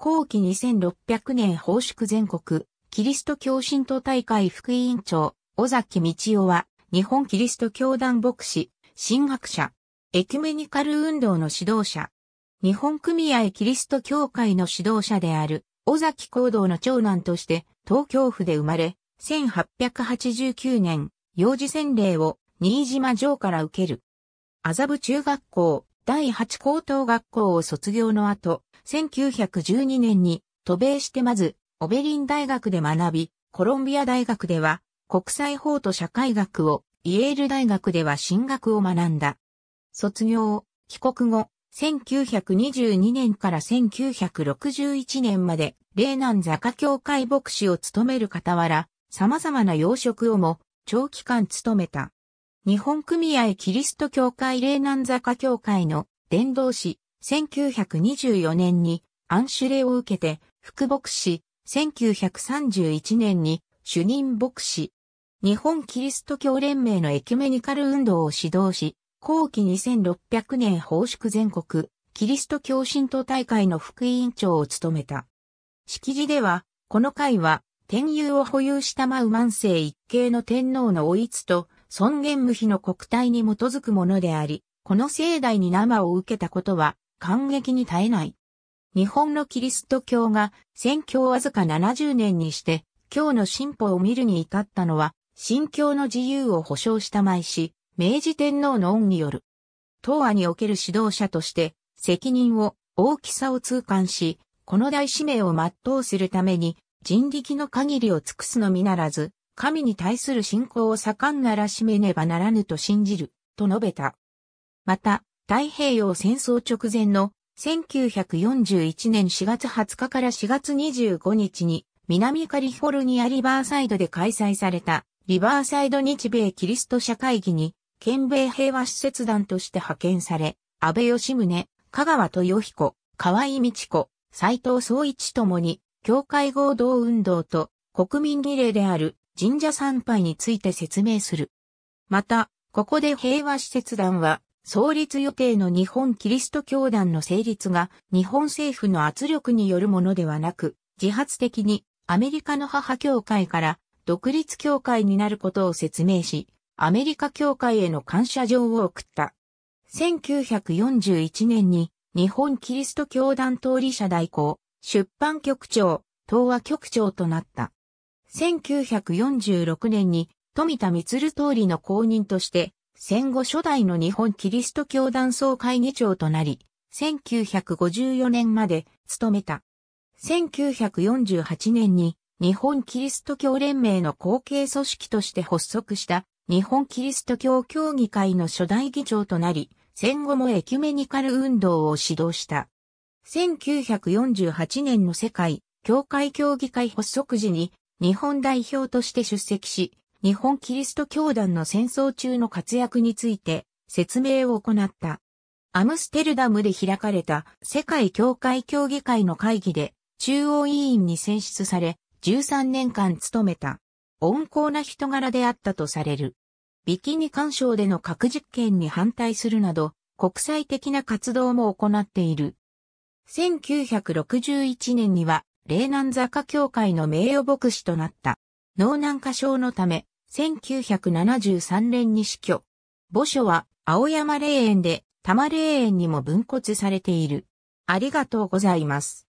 後期2600年奉祝全国、キリスト教神徒大会副委員長、尾崎道夫は、日本キリスト教団牧師、神学者、エキュメニカル運動の指導者、日本組合キリスト教会の指導者である、尾崎行動の長男として、東京府で生まれ、1889年、幼児洗礼を新島城から受ける。麻布中学校、第8高等学校を卒業の後、1912年に渡米してまず、オベリン大学で学び、コロンビア大学では国際法と社会学を、イエール大学では進学を学んだ。卒業、帰国後、1922年から1961年まで、霊南坂教会牧師を務める傍ら、様々な要職をも長期間務めた。日本組合キリスト教会霊南坂教会の伝道師、1924年に安守礼を受けて副牧師、1931年に主任牧師、日本キリスト教連盟のエキュメニカル運動を指導し、後期2600年奉祝全国キリスト教神道大会の副委員長を務めた。式辞では、この会は、天佑を保有したマウマン世一系の天皇のおいつと、尊厳無比の国体に基づくものであり、この盛大に生を受けたことは感激に耐えない。日本のキリスト教が宣教わずか70年にして、今日の進歩を見るに至ったのは、信教の自由を保障したまいし、明治天皇の恩による。東亜における指導者として、責任を、大きさを痛感し、この大使命を全うするために、人力の限りを尽くすのみならず、神に対する信仰を盛んならしめねばならぬと信じる、と述べた。また、太平洋戦争直前の1941年4月20日から4月25日に南カリフォルニアリバーサイドで開催されたリバーサイド日米キリスト社会議に県米平和施設団として派遣され、安倍義宗、香川豊彦、河合道子、斎藤総一ともに、教会合同運動と国民儀礼である神社参拝について説明する。また、ここで平和施設団は、創立予定の日本キリスト教団の成立が日本政府の圧力によるものではなく、自発的にアメリカの母教会から独立教会になることを説明し、アメリカ教会への感謝状を送った。1941年に日本キリスト教団通り社代行、出版局長、東和局長となった。1946年に富田光通りの公認として、戦後初代の日本キリスト教団総会議長となり、1954年まで務めた。1948年に日本キリスト教連盟の後継組織として発足した日本キリスト教協議会の初代議長となり、戦後もエキュメニカル運動を指導した。1948年の世界教会協議会発足時に日本代表として出席し、日本キリスト教団の戦争中の活躍について説明を行った。アムステルダムで開かれた世界教会協議会の会議で中央委員に選出され13年間務めた。温厚な人柄であったとされる。ビキニ干渉での核実験に反対するなど国際的な活動も行っている。1961年には霊南坂教会の名誉牧師となった。脳南化症のため、1973年に死去。墓所は青山霊園で、多摩霊園にも分骨されている。ありがとうございます。